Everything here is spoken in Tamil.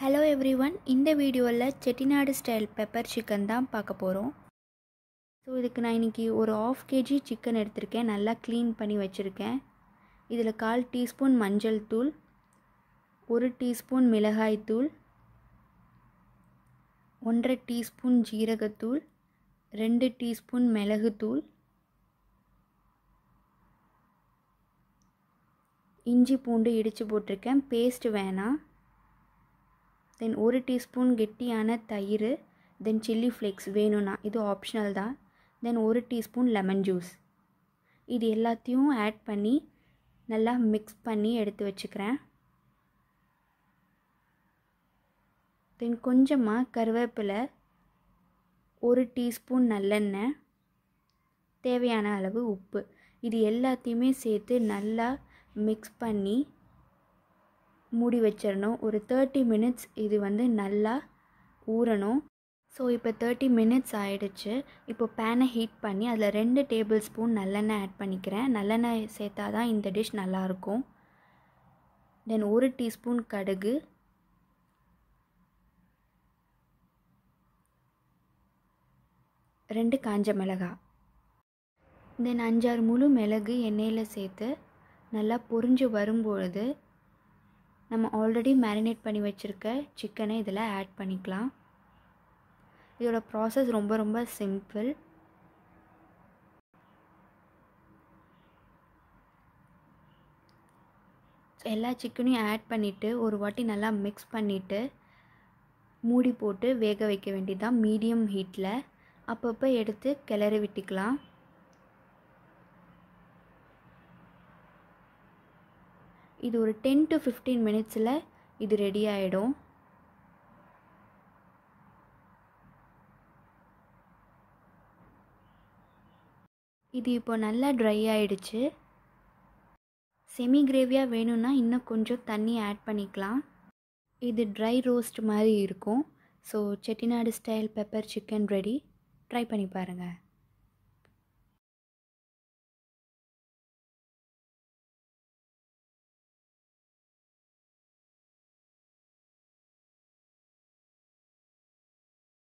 ஹலோ எவ்ரி ஒன் இந்த வீடியோவில் செட்டிநாடு ஸ்டைல் பெப்பர் சிக்கன் தான் பார்க்க போகிறோம் ஸோ இதுக்கு நான் இன்றைக்கி ஒரு ஆஃப் கேஜி சிக்கன் எடுத்திருக்கேன் நல்லா க்ளீன் பண்ணி வச்சுருக்கேன் இதில் கால் டீஸ்பூன் மஞ்சள் தூள் ஒரு டீஸ்பூன் மிளகாய் தூள் ஒன்றரை டீஸ்பூன் ஜீரகத்தூள் ரெண்டு டீஸ்பூன் மிளகுத்தூள் இஞ்சி பூண்டு இடித்து போட்டிருக்கேன் பேஸ்ட் வேணாம் தென் ஒரு டீஸ்பூன் கெட்டியான தயிர் தென் சில்லி ஃப்ளேக்ஸ் வேணும்னா இது ஆப்ஷனல் தான் தென் ஒரு டீஸ்பூன் லெமன் ஜூஸ் இது எல்லாத்தையும் ஆட் பண்ணி நல்லா மிக்ஸ் பண்ணி எடுத்து வச்சுக்கிறேன் தென் கொஞ்சமாக கருவேப்பிலை ஒரு டீஸ்பூன் நல்லெண்ணெய் தேவையான அளவு உப்பு இது எல்லாத்தையுமே சேர்த்து நல்லா மிக்ஸ் பண்ணி மூடி வச்சிடணும் ஒரு தேர்ட்டி மினிட்ஸ் இது வந்து நல்லா ஊறணும் ஸோ இப்போ தேர்ட்டி மினிட்ஸ் ஆகிடுச்சு இப்போ பேனை ஹீட் பண்ணி அதில் ரெண்டு டேபிள் ஸ்பூன் நல்லெண்ணெய் ஆட் பண்ணிக்கிறேன் நல்லெண்ணெய் சேர்த்தா தான் இந்த டிஷ் நல்லாயிருக்கும் தென் ஒரு டீஸ்பூன் கடுகு ரெண்டு காஞ்ச மிளகாய் தென் அஞ்சாறு முழு மிளகு எண்ணெயில் சேர்த்து நல்லா பொரிஞ்சு வரும்பொழுது நம்ம ஆல்ரெடி மேரினேட் பண்ணி வச்சுருக்க சிக்கனை இதில் ஆட் பண்ணிக்கலாம் இதோட ப்ராசஸ் ரொம்ப ரொம்ப சிம்பிள் எல்லா சிக்கனையும் ஆட் பண்ணிவிட்டு ஒரு வாட்டி நல்லா மிக்ஸ் பண்ணிவிட்டு மூடி போட்டு வேக வைக்க வேண்டியதுதான் மீடியம் ஹீட்டில் அப்பப்போ எடுத்து கிளறி விட்டுக்கலாம் இது ஒரு டென் டு ஃபிஃப்டீன் மினிட்ஸில் இது ரெடி ஆகிடும் இது இப்போ நல்லா ட்ரை ஆகிடுச்சு செமி கிரேவியாக வேணும்னா இன்னும் கொஞ்சம் தண்ணி ஆட் பண்ணிக்கலாம் இது ட்ரை ரோஸ்ட் மாதிரி இருக்கும் so Chettinad style pepper chicken ready try பண்ணி பாருங்கள்